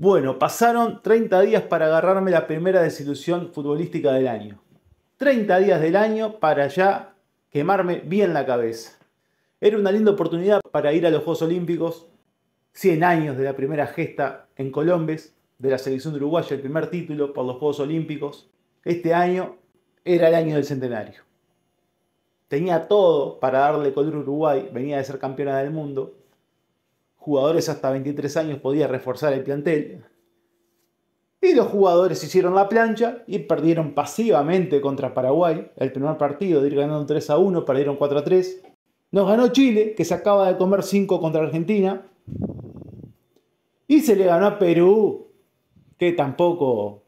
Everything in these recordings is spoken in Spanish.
Bueno, pasaron 30 días para agarrarme la primera desilusión futbolística del año. 30 días del año para ya quemarme bien la cabeza. Era una linda oportunidad para ir a los Juegos Olímpicos, 100 años de la primera gesta en Colombes, de la selección de Uruguay, el primer título por los Juegos Olímpicos. Este año era el año del centenario. Tenía todo para darle color a Uruguay, venía de ser campeona del mundo, jugadores hasta 23 años podía reforzar el plantel. Y los jugadores hicieron la plancha y perdieron pasivamente contra Paraguay. El primer partido de ir ganando 3 a 1, perdieron 4 a 3. Nos ganó Chile, que se acaba de comer 5 contra Argentina. Y se le ganó a Perú, que tampoco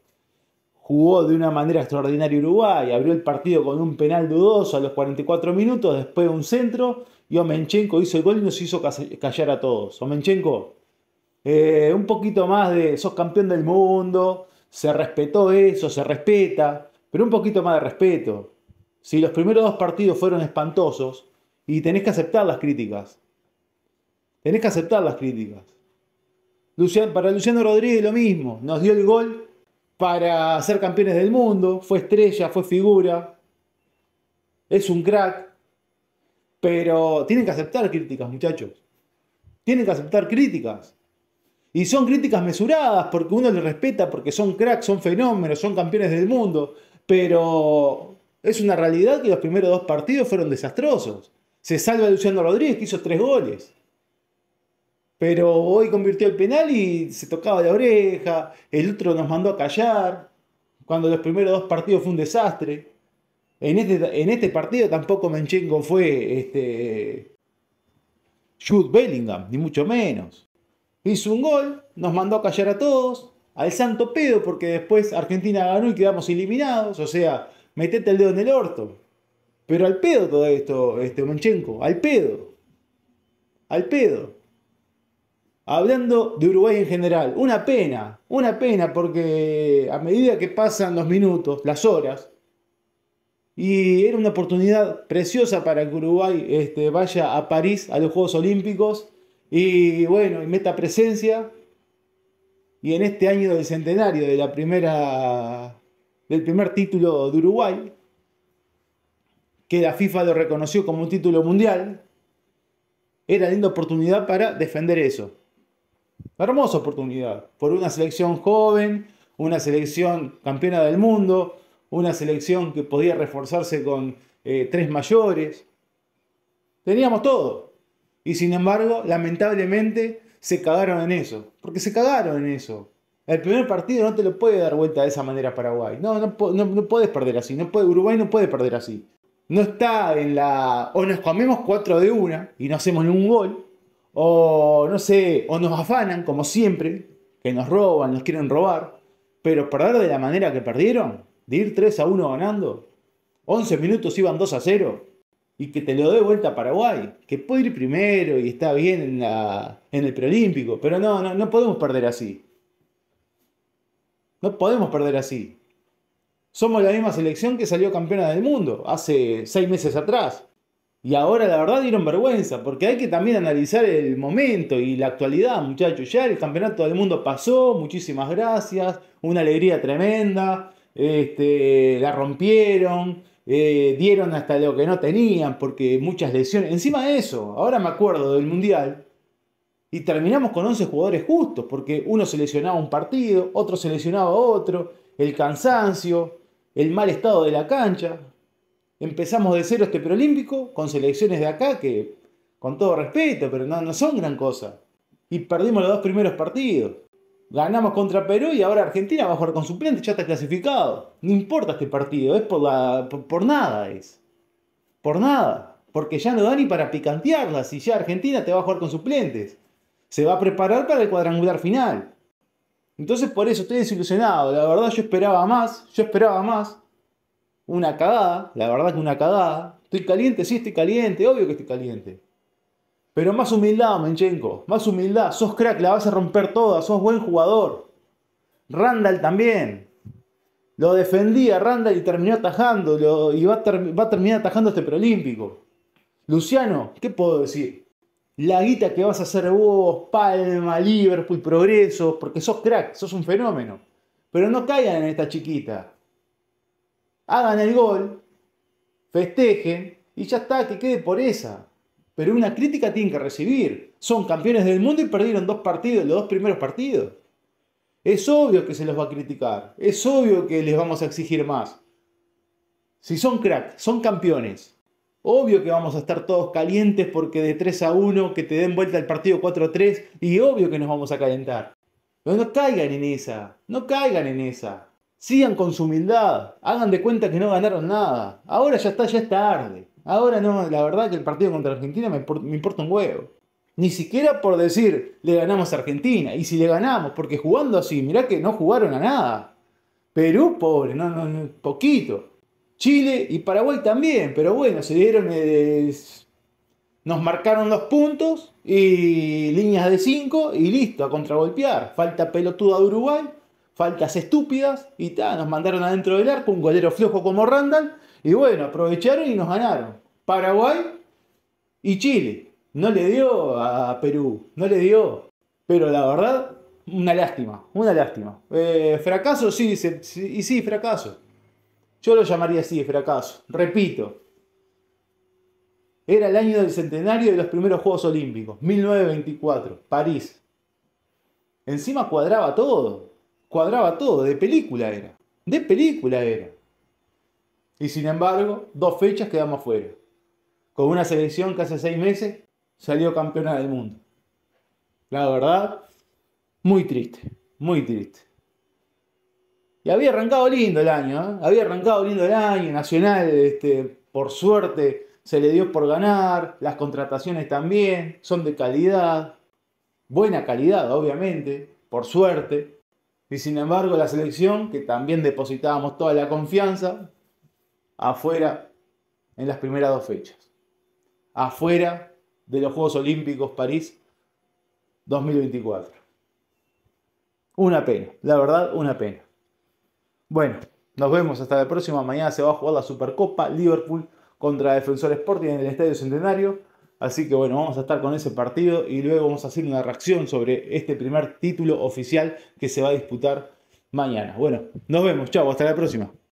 jugó de una manera extraordinaria Uruguay. Abrió el partido con un penal dudoso a los 44 minutos, después un centro y Omenchenko hizo el gol y nos hizo callar a todos. Omenchenko, eh, un poquito más de sos campeón del mundo, se respetó eso, se respeta, pero un poquito más de respeto. Si los primeros dos partidos fueron espantosos y tenés que aceptar las críticas, tenés que aceptar las críticas. Lucian, para Luciano Rodríguez lo mismo, nos dio el gol para ser campeones del mundo, fue estrella, fue figura, es un crack, pero tienen que aceptar críticas, muchachos. Tienen que aceptar críticas. Y son críticas mesuradas porque uno les respeta, porque son cracks, son fenómenos, son campeones del mundo. Pero es una realidad que los primeros dos partidos fueron desastrosos. Se salva Luciano Rodríguez, que hizo tres goles. Pero hoy convirtió el penal y se tocaba la oreja. El otro nos mandó a callar. Cuando los primeros dos partidos fue un desastre. Este, en este, partido tampoco Menchenko fue este, Jude Bellingham, ni mucho menos. Hizo un gol, nos mandó a callar a todos, al santo pedo, porque después Argentina ganó y quedamos eliminados. O sea, metete el dedo en el orto. Pero al pedo todo esto, este al pedo. Al pedo. Hablando de Uruguay en general, una pena, una pena porque a medida que pasan los minutos, las horas, y era una oportunidad preciosa para que Uruguay este, vaya a París, a los Juegos Olímpicos, y bueno, y meta presencia. Y en este año del centenario de la primera, del primer título de Uruguay, que la FIFA lo reconoció como un título mundial, era linda oportunidad para defender eso. Hermosa oportunidad, por una selección joven, una selección campeona del mundo, una selección que podía reforzarse con eh, tres mayores. Teníamos todo. Y sin embargo, lamentablemente, se cagaron en eso. Porque se cagaron en eso. El primer partido no te lo puede dar vuelta de esa manera Paraguay. No, no, puedes perder así. No Uruguay no puede perder así. No está en la. O nos comemos cuatro de una y no hacemos ningún gol. O no sé, o nos afanan, como siempre, que nos roban, nos quieren robar. Pero perder de la manera que perdieron, de ir 3 a 1 ganando, 11 minutos iban 2 a 0, y que te lo dé vuelta a Paraguay, que puede ir primero y está bien en, el preolímpico, pero no, no, no podemos perder así. No podemos perder así. Somos la misma selección que salió campeona del mundo hace 6 meses atrás. Y ahora la verdad dieron vergüenza, porque hay que también analizar el momento y la actualidad, muchachos. Ya el campeonato del mundo pasó, muchísimas gracias, una alegría tremenda, este, eh, la rompieron, eh, dieron hasta lo que no tenían, porque muchas lesiones. Encima de eso, ahora me acuerdo del Mundial, y terminamos con 11 jugadores justos, porque uno seleccionaba un partido, otro seleccionaba otro, el cansancio, el mal estado de la cancha. Empezamos de cero este preolímpico con selecciones de acá que, con todo respeto, pero no, no son gran cosa. Y perdimos los dos primeros partidos. Ganamos contra Perú y ahora Argentina va a jugar con suplentes, ya está clasificado. No importa este partido, es por, por, nada es. Por nada. Porque ya no da ni para picantearla. Si ya Argentina te va a jugar con suplentes. Se va a preparar para el cuadrangular final. Entonces por eso estoy desilusionado. La verdad yo esperaba más. Yo esperaba más. Una cagada. La verdad que una cagada. Estoy caliente, sí estoy caliente. Obvio que estoy caliente. Pero más humildad, Menchenko. Más humildad. Sos crack, la vas a romper toda. Sos buen jugador. Randall también. Lo defendía Randall y terminó atajando. y va a, va a, terminar atajando este preolímpico. Luciano, ¿qué puedo decir? La guita que vas a hacer vos, Palma, Liverpool, Progreso, porque sos crack, sos un fenómeno. Pero no caigan en esta chiquita. Hagan el gol, festejen y ya está, que quede por esa. Pero una crítica tienen que recibir. Son campeones del mundo y perdieron dos partidos, los dos primeros partidos. Es obvio que se los va a criticar. Es obvio que les vamos a exigir más. Si son crack, son campeones. Obvio que vamos a estar todos calientes porque de 3 a 1, que te den vuelta el partido 4 a 3 y obvio que nos vamos a calentar. Pero no caigan en esa, no caigan en esa. Sigan con su humildad, hagan de cuenta que no ganaron nada. Ahora ya está, ya es tarde. Ahora no, la verdad que el partido contra Argentina me, importa un huevo. Ni siquiera por decir, le ganamos a Argentina. Y si le ganamos, porque jugando así, mirá que no jugaron a nada. Perú, pobre, no, poquito. Chile y Paraguay también, pero bueno, se dieron... Eh, nos marcaron dos puntos y líneas de cinco y listo, a contragolpear. Falta pelotuda de Uruguay, faltas estúpidas y ta, nos mandaron adentro del arco, un golero flojo como Randall y bueno, aprovecharon y nos ganaron. Paraguay y Chile. No le dio a Perú, no le dio. Pero la verdad, una lástima, una lástima. Eh, fracaso, sí, sí, y sí, fracaso. Yo lo llamaría así, fracaso. Repito, era el año del centenario de los primeros Juegos Olímpicos, 1924, París. Encima cuadraba todo, cuadraba todo, de película era, de película era. Y sin embargo, dos fechas quedamos fuera. Con una selección que hace seis meses salió campeona del mundo. La verdad, muy triste, muy triste. Y había arrancado lindo el año, ¿eh? había arrancado lindo el año, Nacional, este, por suerte, se le dio por ganar, las contrataciones también, son de calidad, buena calidad, obviamente, por suerte. Y sin embargo, la selección, que también depositábamos toda la confianza, afuera en las primeras dos fechas. Afuera de los Juegos Olímpicos París 2024. Una pena, la verdad, una pena. Bueno, nos vemos hasta la próxima. Mañana se va a jugar la Supercopa Liverpool contra Defensor Sporting en el Estadio Centenario. Así que bueno, vamos a estar con ese partido y luego vamos a hacer una reacción sobre este primer título oficial que se va a disputar mañana. Bueno, nos vemos, chao, hasta la próxima.